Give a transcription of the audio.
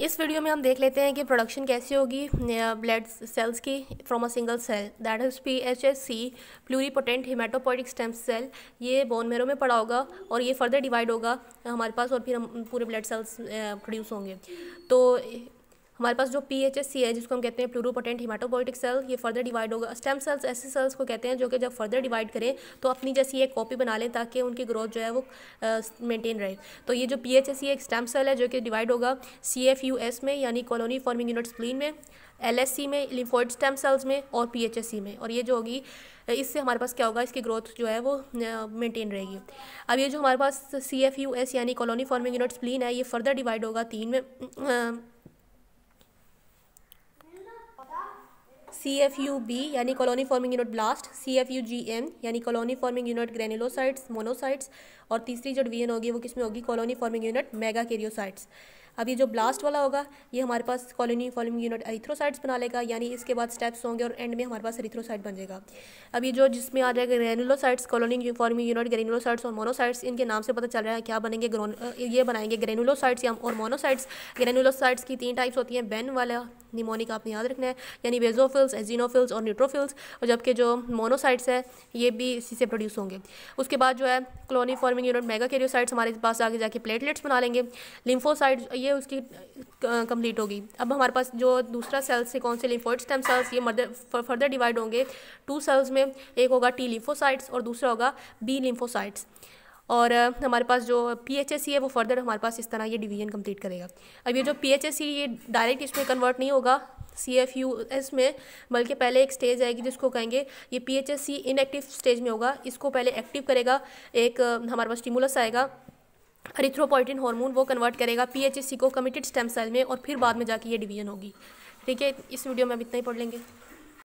इस वीडियो में हम देख लेते हैं कि प्रोडक्शन कैसी होगी ब्लड सेल्स की from a single cell that is P H S C pluripotent hematopoietic stem cell ये बोन मेरो में पड़ा होगा और ये फर्दर डिवाइड होगा हमारे पास और फिर हम पूरे ब्लड सेल्स प्रोड्यूस होंगे तो हमारे पास जो पी एच एस सी है जिसको हम कहते हैं प्लूरोपोटेंट हीमाटोपोइटिक सेल ये फर्दर डिवाइड होगा स्टेम सेल्स ऐसी सेल्स को कहते हैं जो कि जब फर्दर डिवाइड करें तो अपनी जैसी एक कॉपी बना लें ताकि उनकी ग्रोथ जो है वो मेनटेन रहे तो ये जो पी एच एस सी एक स्टेम सेल है जो कि डिवाइड होगा सी एफ यू एस में यानी कॉलोनी फॉर्मिंग यूनिट स्प्लीन में एल एस सी में लिम्फोइड स्टेम सेल्स में और पी एच एस सी में और ये जो होगी इससे हमारे पास क्या होगा इसकी ग्रोथ जो है वो मेंटेन रहेगी अब ये जो हमारे पास सी एफ यू एस यानी कॉलोनी फॉर्मिंग यूनिट स्प्लीन है ये फर्दर डिवाइड होगा तीन में सी एफ यू बी यानी colony forming unit blast C F U G M यानी colony forming unit granulocytes monocytes और तीसरी जो डिवीजन होगी वो किसमें होगी colony forming unit megakaryocytes अब ये जो ब्लास्ट वाला होगा ये हमारे पास कॉलोनी फॉलोइंग यूनिट एरिथ्रोसाइट्स बना लेगा यानी इसके बाद स्टेप्स होंगे और एंड में हमारे पास एरिथ्रोसाइट बन जाएगा अब ये जो जिसमें आ जाएगा granulocytes colony forming unit granulocytes और मोनोसाइट्स इनके नाम से पता चल रहा है क्या बनेंगे ये बनाएंगे ग्रेनुलोसाइट्स या और मोनोसाइट्स ग्रेनुलोसाइट्स की तीन टाइप्स होती हैं बेन वाला निमोनिक आपने याद रखना है यानी वेजोफिल्स एजिनोफिल्स और न्यूट्रोफिल्स और जबकि जो मोनोसाइट्स है ये भी इसी से प्रोड्यूस होंगे उसके बाद जो है colony forming unit megakaryocytes हमारे पास आगे जाके प्लेटलेट्स बना लेंगे लिम्फोसाइड्स ये है उसकी कंप्लीट होगी अब हमारे पास जो दूसरा सेल्स है कौन से लिम्फोइड स्टेम सेल्स ये मदर फर्दर डिवाइड होंगे टू सेल्स में एक होगा टी लिम्फोसाइट्स और दूसरा होगा बी लिम्फोसाइट्स और हमारे पास जो पी एच एस सी है वो फर्दर हमारे पास इस तरह ये डिवीजन कंप्लीट करेगा अब ये जो पी एच एस सी ये डायरेक्ट इसमें कन्वर्ट नहीं होगा सी एफ यू एस में बल्कि पहले एक स्टेज आएगी जिसको कहेंगे ये P H S C inactive stage में होगा इसको पहले एक्टिव करेगा एक हमारे पास स्टिमुलस आएगा अरिथ्रोपोइटिन हार्मोन वो कन्वर्ट करेगा पीएचसी को कमिटेड स्टेम सेल में और फिर बाद में जाके ये डिवीजन होगी ठीक है इस वीडियो में अब इतना ही पढ़ लेंगे